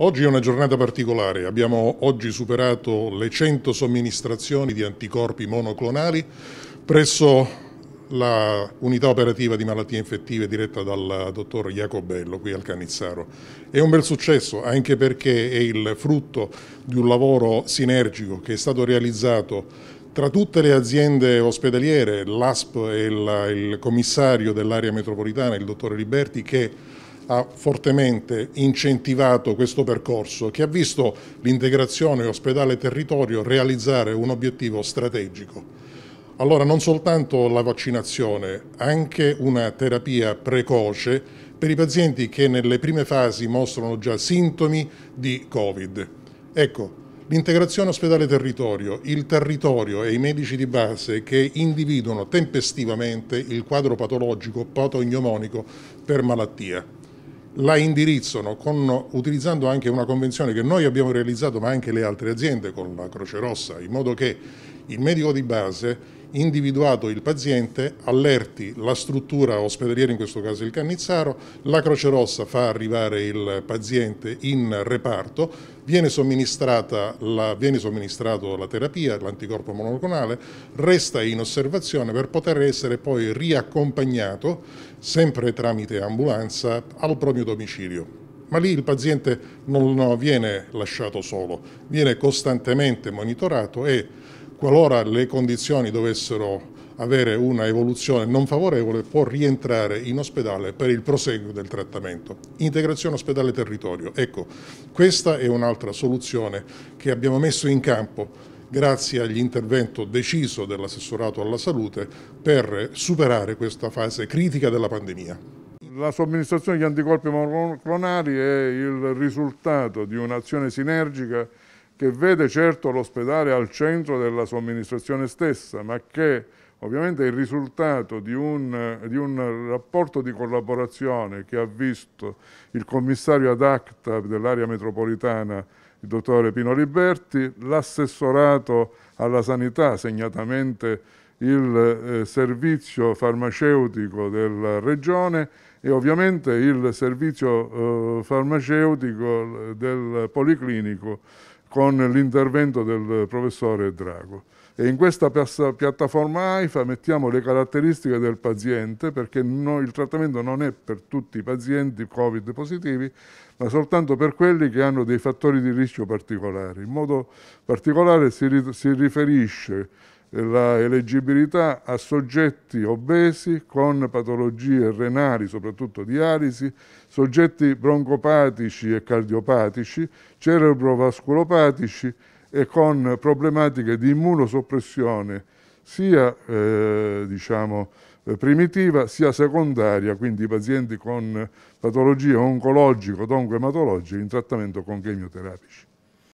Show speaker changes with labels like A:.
A: Oggi è una giornata particolare, abbiamo oggi superato le 100 somministrazioni di anticorpi monoclonali presso l'unità operativa di malattie infettive diretta dal dottor Jacobello qui al Canizzaro. È un bel successo anche perché è il frutto di un lavoro sinergico che è stato realizzato tra tutte le aziende ospedaliere, l'ASP e il commissario dell'area metropolitana, il dottore Liberti, che ha fortemente incentivato questo percorso che ha visto l'integrazione ospedale-territorio realizzare un obiettivo strategico. Allora non soltanto la vaccinazione, anche una terapia precoce per i pazienti che nelle prime fasi mostrano già sintomi di Covid. Ecco, l'integrazione ospedale-territorio, il territorio e i medici di base che individuano tempestivamente il quadro patologico patognomonico per malattia la indirizzano con, utilizzando anche una convenzione che noi abbiamo realizzato ma anche le altre aziende con la Croce Rossa, in modo che il medico di base, individuato il paziente, allerti la struttura ospedaliera, in questo caso il Cannizzaro, la Croce Rossa fa arrivare il paziente in reparto, viene, la, viene somministrato la terapia, l'anticorpo monoclonale, resta in osservazione per poter essere poi riaccompagnato, sempre tramite ambulanza, al proprio domicilio ma lì il paziente non viene lasciato solo, viene costantemente monitorato e qualora le condizioni dovessero avere una evoluzione non favorevole può rientrare in ospedale per il proseguo del trattamento. Integrazione ospedale-territorio, ecco, questa è un'altra soluzione che abbiamo messo in campo grazie all'intervento deciso dell'assessorato alla salute per superare questa fase critica della pandemia.
B: La somministrazione di anticorpi monoclonali è il risultato di un'azione sinergica che vede certo l'ospedale al centro della somministrazione stessa, ma che ovviamente è il risultato di un, di un rapporto di collaborazione che ha visto il commissario ad acta dell'area metropolitana il dottore Pino Liberti, l'assessorato alla sanità, segnatamente il eh, servizio farmaceutico della regione e ovviamente il servizio eh, farmaceutico del policlinico con l'intervento del professore Drago. E in questa piattaforma AIFA mettiamo le caratteristiche del paziente perché no, il trattamento non è per tutti i pazienti Covid positivi, ma soltanto per quelli che hanno dei fattori di rischio particolari. In modo particolare si, si riferisce la eleggibilità a soggetti obesi con patologie renali, soprattutto dialisi, soggetti broncopatici e cardiopatici, cerebrovascolopatici e con problematiche di immunosoppressione sia eh, diciamo, eh, primitiva sia secondaria, quindi pazienti con patologie oncologiche oncologico-oncoematologiche in trattamento con chemioterapici.